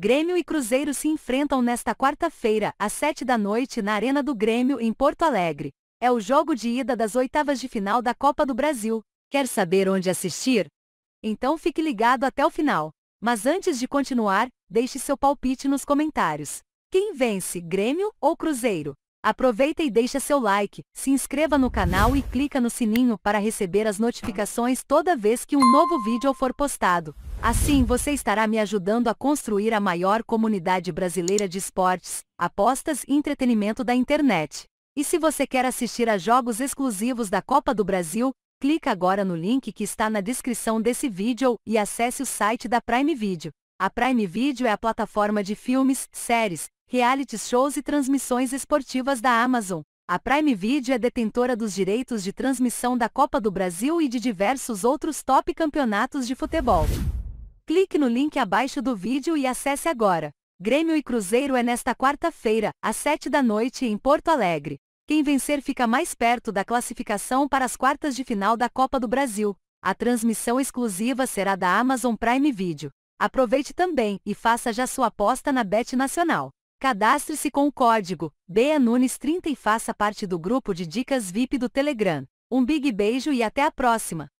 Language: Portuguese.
Grêmio e Cruzeiro se enfrentam nesta quarta-feira, às 7 da noite, na Arena do Grêmio, em Porto Alegre. É o jogo de ida das oitavas de final da Copa do Brasil. Quer saber onde assistir? Então fique ligado até o final. Mas antes de continuar, deixe seu palpite nos comentários. Quem vence, Grêmio ou Cruzeiro? Aproveita e deixa seu like, se inscreva no canal e clica no sininho para receber as notificações toda vez que um novo vídeo for postado. Assim você estará me ajudando a construir a maior comunidade brasileira de esportes, apostas e entretenimento da internet. E se você quer assistir a jogos exclusivos da Copa do Brasil, clica agora no link que está na descrição desse vídeo e acesse o site da Prime Video. A Prime Video é a plataforma de filmes, séries, reality shows e transmissões esportivas da Amazon. A Prime Video é detentora dos direitos de transmissão da Copa do Brasil e de diversos outros top campeonatos de futebol. Clique no link abaixo do vídeo e acesse agora. Grêmio e Cruzeiro é nesta quarta-feira, às 7 da noite, em Porto Alegre. Quem vencer fica mais perto da classificação para as quartas de final da Copa do Brasil. A transmissão exclusiva será da Amazon Prime Video. Aproveite também e faça já sua aposta na Bet Nacional. Cadastre-se com o código beanunes 30 e faça parte do grupo de dicas VIP do Telegram. Um big beijo e até a próxima!